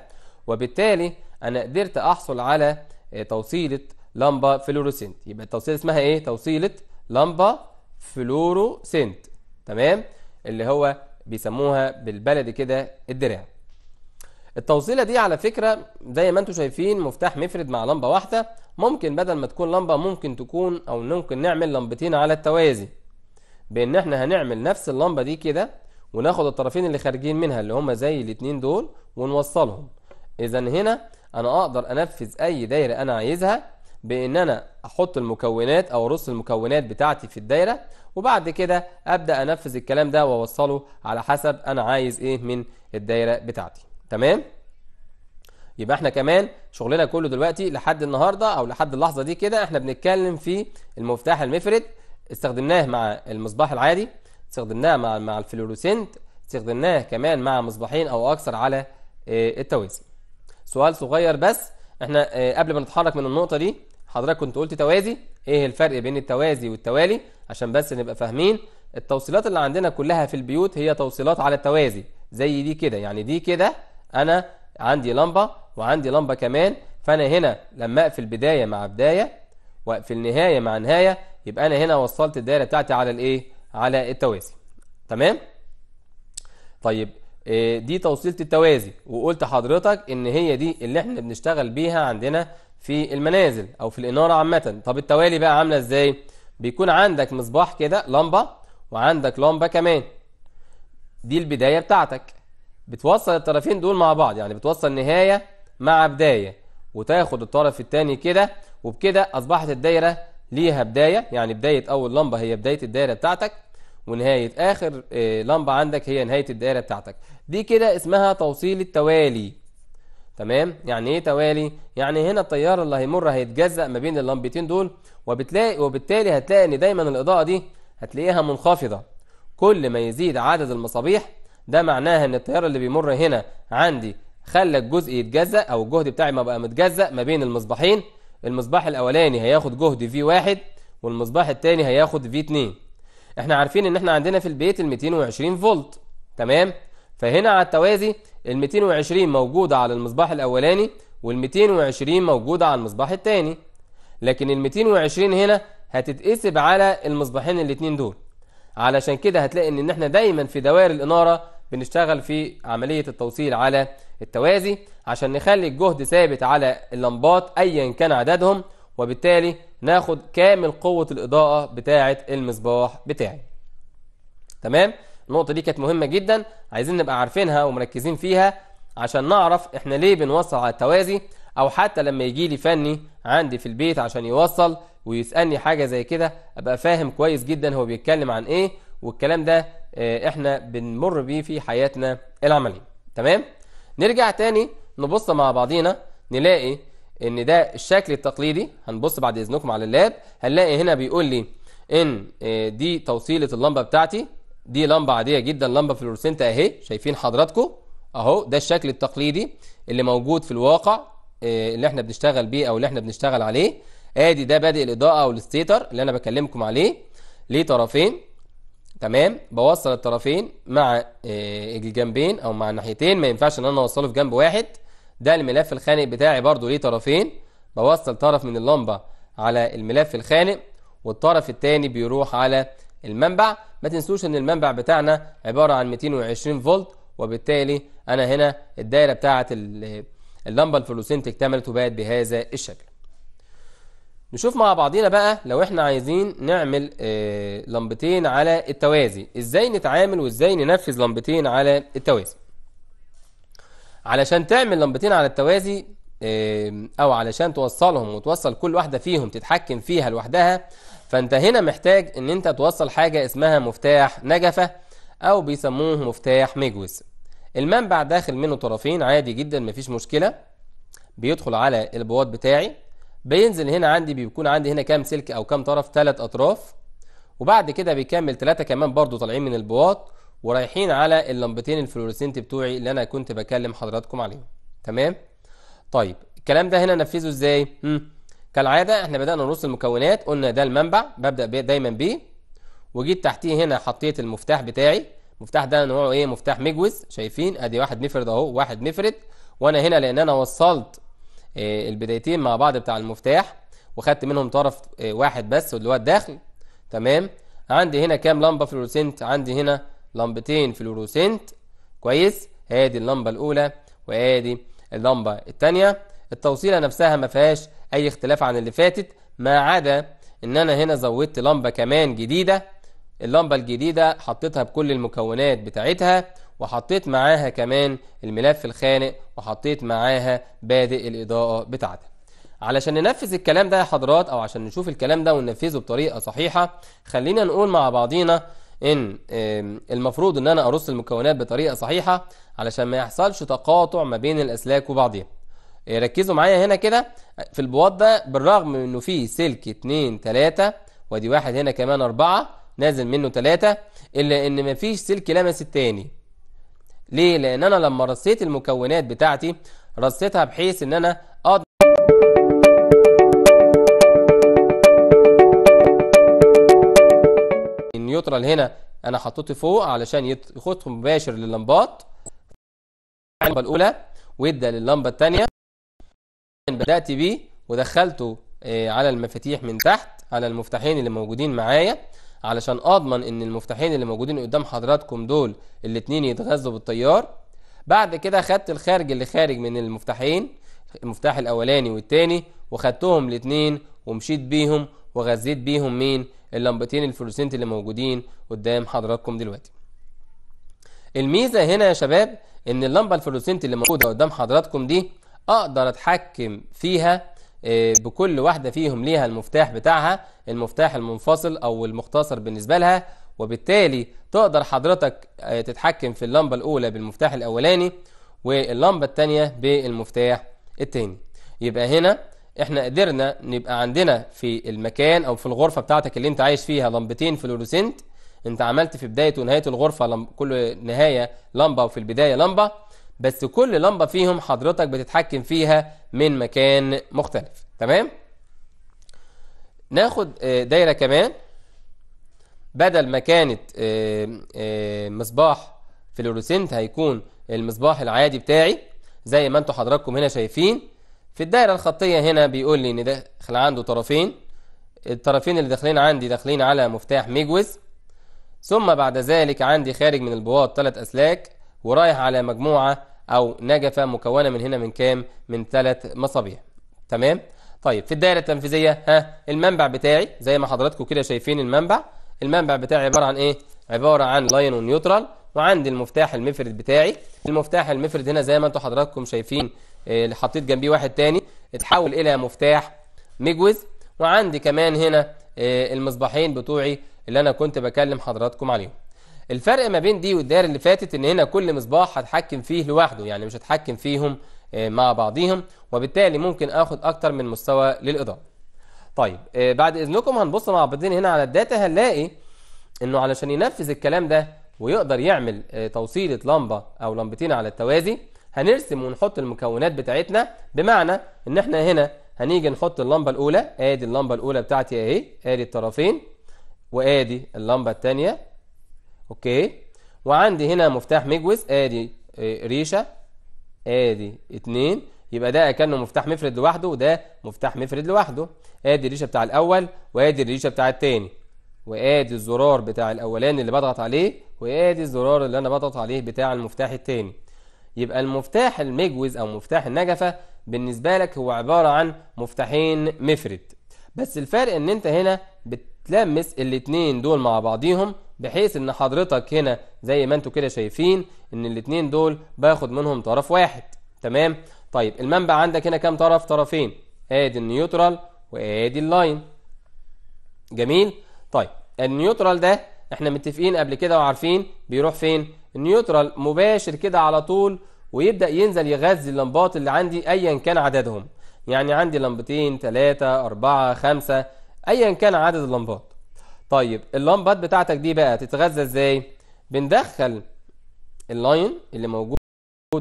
وبالتالي انا قدرت احصل على آه، توصيله لمبه فلوروسنت يبقى التوصيله اسمها ايه توصيله لمبه فلوروسنت تمام اللي هو بيسموها بالبلدي كده الدراع التوصيله دي على فكره زي ما انتم شايفين مفتاح مفرد مع لمبه واحده ممكن بدل ما تكون لمبه ممكن تكون او ممكن نعمل لمبتين على التوازي بان احنا هنعمل نفس اللمبه دي كده وناخد الطرفين اللي خارجين منها اللي هم زي الاتنين دول ونوصلهم اذا هنا انا اقدر انفذ اي دايره انا عايزها بان انا احط المكونات او ارص المكونات بتاعتي في الدايره وبعد كده ابدا انفذ الكلام ده واوصله على حسب انا عايز ايه من الدايره بتاعتي تمام يبقى احنا كمان شغلنا كله دلوقتي لحد النهارده او لحد اللحظه دي كده احنا بنتكلم في المفتاح المفرد استخدمناه مع المصباح العادي استخدمناه مع مع الفلوروسنت استخدمناه كمان مع مصباحين او اكثر على آه، التوازي سؤال صغير بس احنا آه، قبل ما نتحرك من النقطه دي حضرتك كنت قلت توازي ايه الفرق بين التوازي والتوالي عشان بس نبقى فاهمين التوصيلات اللي عندنا كلها في البيوت هي توصيلات على التوازي زي دي كده يعني دي كده أنا عندي لمبة وعندي لمبة كمان فأنا هنا لما أقفل بداية مع بداية وأقفل نهاية مع نهاية يبقى أنا هنا وصلت الدائرة بتاعتي على الإيه؟ على التوازي تمام؟ طيب آه، دي توصيلة التوازي وقلت حضرتك ان هي دي اللي احنا بنشتغل بيها عندنا في المنازل او في الانارة عامة طب التوالي بقى عاملة ازاي بيكون عندك مصباح كده لمبة وعندك لمبة كمان دي البداية بتاعتك بتوصل الطرفين دول مع بعض يعني بتوصل نهاية مع بداية وتاخد الطرف الثاني كده وبكده أصبحت الدايرة ليها بداية يعني بداية أول لمبة هي بداية الدايرة بتاعتك ونهاية آخر آه، لمبة عندك هي نهاية الدايرة بتاعتك دي كده اسمها توصيل التوالي تمام يعني ايه توالي يعني هنا التيار اللي هيمر هيتجزأ ما بين اللمبتين دول وبتلاقي وبالتالي هتلاقي ان دايما الإضاءة دي هتلاقيها منخفضة كل ما يزيد عدد المصابيح ده معناها ان التيار اللي بيمر هنا عندي خلى الجزء يتجزأ او الجهد بتاعي ما بقى متجزأ ما بين المصباحين المصباح الاولاني هياخد جهد في واحد والمصباح الثاني هياخد في 2 احنا عارفين ان احنا عندنا في البيت ال 220 فولت تمام فهنا على التوازي ال 220 موجوده على المصباح الاولاني وال 220 موجوده على المصباح الثاني لكن ال 220 هنا هتتقسب على المصباحين الاثنين دول علشان كده هتلاقي ان احنا دايما في دوائر الاناره بنشتغل في عملية التوصيل على التوازي عشان نخلي الجهد ثابت على اللمبات أيا كان عددهم وبالتالي ناخد كامل قوة الإضاءة بتاعة المصباح بتاعي تمام النقطة دي كانت مهمة جدا عايزين نبقى عارفينها ومركزين فيها عشان نعرف احنا ليه بنوصل على التوازي او حتى لما يجي لي فني عندي في البيت عشان يوصل ويسألني حاجة زي كده ابقى فاهم كويس جدا هو بيتكلم عن ايه والكلام ده آه، احنا بنمر بيه في حياتنا العملية تمام نرجع تاني نبص مع بعضينا نلاقي ان ده الشكل التقليدي هنبص بعد اذنكم على اللاب هنلاقي هنا بيقول لي ان آه، دي توصيله اللمبه بتاعتي دي لمبه عاديه جدا لمبه فلورسنت اهي شايفين حضراتكم اهو ده الشكل التقليدي اللي موجود في الواقع آه، اللي احنا بنشتغل بيه او اللي احنا بنشتغل عليه ادي ده بادئ الاضاءه او الستيتر اللي انا بكلمكم عليه ليه طرفين تمام بوصل الطرفين مع آه، الجنبين او مع الناحيتين ما ينفعش ان انا اوصله في جنب واحد ده الملف الخانق بتاعي برضو ليه طرفين بوصل طرف من اللمبه على الملف الخانق والطرف الثاني بيروح على المنبع ما تنسوش ان المنبع بتاعنا عباره عن 220 فولت وبالتالي انا هنا الدايره بتاعه اللمبه الفلوسنت اكتملت وبقت بهذا الشكل نشوف مع بعضينا بقى لو احنا عايزين نعمل آه، لمبتين على التوازي ازاي نتعامل وازاي ننفذ لمبتين على التوازي علشان تعمل لمبتين على التوازي آه، او علشان توصلهم وتوصل كل واحدة فيهم تتحكم فيها لوحدها فانت هنا محتاج ان انت توصل حاجة اسمها مفتاح نجفة او بيسموه مفتاح مجوز المنبع داخل منه طرفين عادي جدا مفيش مشكلة بيدخل على البواط بتاعي بينزل هنا عندي بيكون عندي هنا كام سلك او كام طرف ثلاث اطراف وبعد كده بيكمل ثلاثة كمان برضو طالعين من البواط ورايحين على اللمبتين الفلوريسنت بتوعي اللي انا كنت بكلم حضراتكم عليهم تمام طيب الكلام ده هنا نفذه ازاي كالعاده احنا بدانا نرص المكونات قلنا ده المنبع ببدا دايما بيه وجيت تحتيه هنا حطيت المفتاح بتاعي المفتاح ده نوعه ايه مفتاح مجوز شايفين ادي واحد مفرد اهو واحد مفرد وانا هنا لان انا وصلت آه، البدايتين مع بعض بتاع المفتاح وخدت منهم طرف آه، واحد بس واللي هو الداخل تمام عندي هنا كام لمبه فلوروسنت عندي هنا لمبتين فلوروسنت كويس ادي اللمبه الاولى وادي اللمبه الثانيه التوصيله نفسها ما فيهاش اي اختلاف عن اللي فاتت ما عدا ان انا هنا زودت لمبه كمان جديده اللمبه الجديده حطيتها بكل المكونات بتاعتها وحطيت معاها كمان الملف الخانق وحطيت معاها بادئ الإضاءة بتاعتها علشان ننفذ الكلام ده يا حضرات أو عشان نشوف الكلام ده وننفذه بطريقة صحيحة خلينا نقول مع بعضينا ان المفروض ان انا ارص المكونات بطريقه صحيحه علشان ما يحصلش تقاطع ما بين الاسلاك وبعضها إيه، ركزوا معايا هنا كده في البواط ده بالرغم من انه فيه سلك 2 3 وادي واحد هنا كمان أربعة نازل منه تلاتة الا ان مفيش سلك لمس التاني ليه لان انا لما رصيت المكونات بتاعتي رصيتها بحيث ان انا اقدر النيوترال هنا انا حطيته فوق علشان يخط مباشر لللمبات اللمبه الاولى وادى لللمبه الثانيه بدات بيه ودخلته آه، على المفاتيح من تحت على المفتاحين اللي موجودين معايا علشان اضمن ان المفتاحين اللي موجودين قدام حضراتكم دول الاتنين يتغذوا بالتيار بعد كده خدت الخارج اللي خارج من المفتاحين المفتاح الاولاني والتاني وخدتهم الاتنين ومشيت بيهم وغذيت بيهم مين اللمبتين الفلوسنت اللي موجودين قدام حضراتكم دلوقتي الميزه هنا يا شباب ان اللمبه الفلوسنت اللي موجوده قدام حضراتكم دي اقدر اتحكم فيها آه، بكل واحدة فيهم ليها المفتاح بتاعها المفتاح المنفصل أو المختصر بالنسبة لها وبالتالي تقدر حضرتك آه، تتحكم في اللمبة الأولى بالمفتاح الأولاني واللمبة الثانية بالمفتاح الثاني يبقى هنا احنا قدرنا نبقى عندنا في المكان أو في الغرفة بتاعتك اللي انت عايش فيها لمبتين فلوروسنت انت عملت في بداية ونهاية الغرفة كل نهاية لمبة وفي البداية لمبة بس كل لمبة فيهم حضرتك بتتحكم فيها من مكان مختلف تمام ناخد آه، دايرة كمان بدل ما كانت آه، آه، مصباح فلوروسنت هيكون المصباح العادي بتاعي زي ما انتوا حضراتكم هنا شايفين في الدائرة الخطية هنا بيقول لي ان داخل عنده طرفين الطرفين اللي داخلين عندي داخلين على مفتاح ميجوز ثم بعد ذلك عندي خارج من البواط ثلاث أسلاك ورايح على مجموعة أو نجفة مكونة من هنا من كام من ثلاث مصابيح تمام طيب في الدائرة التنفيذية ها المنبع بتاعي زي ما حضراتكم كده شايفين المنبع المنبع بتاعي عبارة عن إيه عبارة عن لاين ونيوترال وعندي المفتاح المفرد بتاعي المفتاح المفرد هنا زي ما انتم حضراتكم شايفين اللي آه، حطيت جنبيه واحد تاني اتحول الى مفتاح مجوز وعندي كمان هنا آه، المصباحين بتوعي اللي انا كنت بكلم حضراتكم عليهم الفرق ما بين دي والدائره اللي فاتت ان هنا كل مصباح هتحكم فيه لوحده يعني مش هتحكم فيهم آه، مع بعضيهم وبالتالي ممكن اخد اكتر من مستوى للاضاءه طيب آه، بعد اذنكم هنبص مع بعضين هنا على الداتا هنلاقي انه علشان ينفذ الكلام ده ويقدر يعمل آه، توصيله لمبه او لمبتين على التوازي هنرسم ونحط المكونات بتاعتنا بمعنى ان احنا هنا هنيجي نحط اللمبه الاولى ادي اللمبه الاولى بتاعتي اهي ادي الطرفين وادي اللمبه الثانيه اوكي وعندي هنا مفتاح مجوز ادي آه، ريشه ادي اتنين يبقى ده كانه مفتاح مفرد لوحده وده مفتاح مفرد لوحده ادي الريشه بتاع الاول وادي الريشه بتاع التاني وادي الزرار بتاع الاولاني اللي بضغط عليه وادي الزرار اللي انا بضغط عليه بتاع المفتاح التاني يبقى المفتاح المجوز او مفتاح النجفه بالنسبه لك هو عباره عن مفتاحين مفرد بس الفرق ان انت هنا بتلمس الاتنين دول مع بعضيهم بحيث ان حضرتك هنا زي ما انتوا كده شايفين ان الاثنين دول باخد منهم طرف واحد تمام طيب المنبع عندك هنا كام طرف طرفين ادي النيوترال وادي اللاين جميل طيب النيوترال ده احنا متفقين قبل كده وعارفين بيروح فين النيوترال مباشر كده على طول ويبدا ينزل يغذي اللمبات اللي عندي ايا كان عددهم يعني عندي لمبتين ثلاثة أربعة خمسة أيا كان عدد اللمبات طيب اللمبات بتاعتك دي بقى تتغذى ازاي بندخل اللاين اللي موجود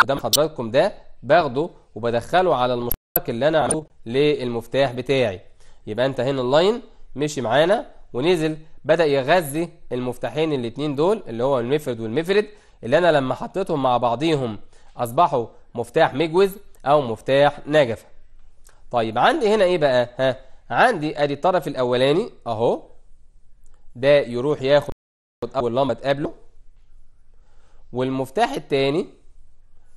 قدام حضراتكم ده باخده وبدخله على المشترك اللي انا عملته للمفتاح بتاعي يبقى انت هنا اللاين مشي معانا ونزل بدا يغذي المفتاحين الاثنين دول اللي هو المفرد والمفرد اللي انا لما حطيتهم مع بعضيهم اصبحوا مفتاح مجوز او مفتاح نجفه طيب عندي هنا ايه بقى ها عندي ادي الطرف الاولاني اهو ده يروح ياخد اول لمبه تقابله والمفتاح التاني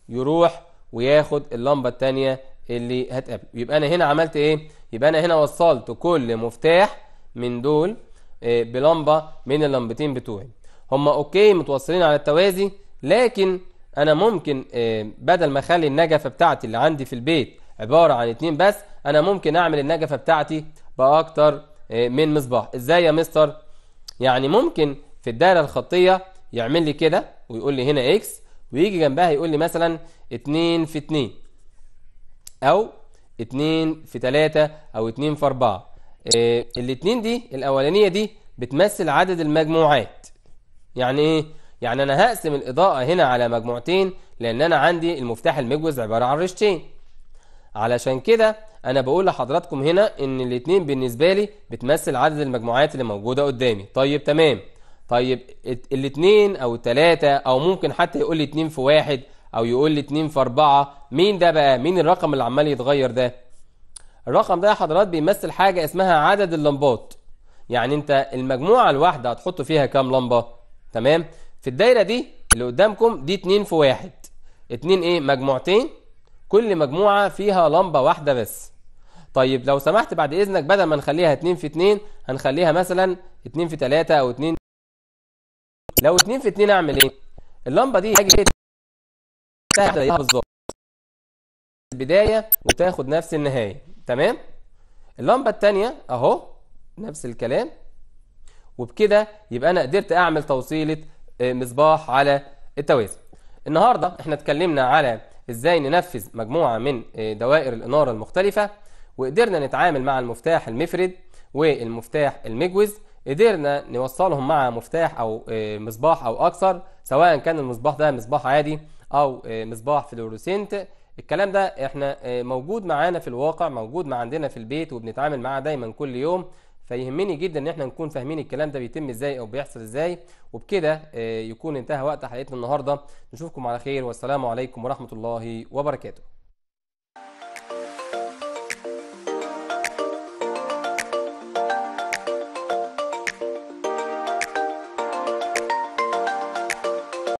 يروح وياخد اللمبه التانيه اللي هتقابله يبقى انا هنا عملت ايه يبقى انا هنا وصلت كل مفتاح من دول آه، بلمبه من اللمبتين بتوعي هما اوكي متوصلين على التوازي لكن انا ممكن آه، بدل ما اخلي النجفه بتاعتي اللي عندي في البيت عباره عن اتنين بس انا ممكن اعمل النجفه بتاعتي باكتر آه، من مصباح ازاي يا مستر يعني ممكن في الدائرة الخطية يعمل لي كده ويقول لي هنا اكس ويجي جنبها يقول لي مثلا 2 في 2 او 2 في 3 او 2 في 4 إيه الاثنين دي الاولانية دي بتمثل عدد المجموعات يعني ايه يعني انا هقسم الاضاءة هنا على مجموعتين لان انا عندي المفتاح المجوز عبارة عن رشتين علشان كده انا بقول لحضراتكم هنا ان الاثنين بالنسبه لي بتمثل عدد المجموعات اللي موجوده قدامي طيب تمام طيب الاثنين او ثلاثه او ممكن حتى يقول لي اثنين في واحد او يقول لي اثنين في أربعة مين ده بقى مين الرقم اللي عمال يتغير ده الرقم ده يا حضرات بيمثل حاجه اسمها عدد اللمبات يعني انت المجموعه الواحده هتحط فيها كام لمبه تمام في الدايره دي اللي قدامكم دي اثنين في واحد اثنين ايه مجموعتين كل مجموعة فيها لمبة واحدة بس طيب لو سمحت بعد إذنك بدل ما نخليها 2 في 2 هنخليها مثلا 2 في 3 أو 2 لو 2 في 2 أعمل إيه؟ اللمبة دي هاجي تاخدها بالظبط البداية وتاخد نفس النهاية تمام؟ اللمبة التانية أهو نفس الكلام وبكده يبقى أنا قدرت أعمل توصيلة آه، مصباح على التوازي النهاردة احنا اتكلمنا على ازاي ننفذ مجموعة من آه، دوائر الإنارة المختلفة وقدرنا نتعامل مع المفتاح المفرد والمفتاح المجوز قدرنا نوصلهم مع مفتاح أو آه، مصباح أو أكثر سواء كان المصباح ده مصباح عادي أو آه، مصباح فلوروسنت الكلام ده احنا موجود معانا في الواقع موجود ما عندنا في البيت وبنتعامل معاه دايما كل يوم فيهمني جدا ان احنا نكون فاهمين الكلام ده بيتم ازاي او بيحصل ازاي وبكده آه، يكون انتهى وقت حلقتنا النهارده نشوفكم على خير والسلام عليكم ورحمه الله وبركاته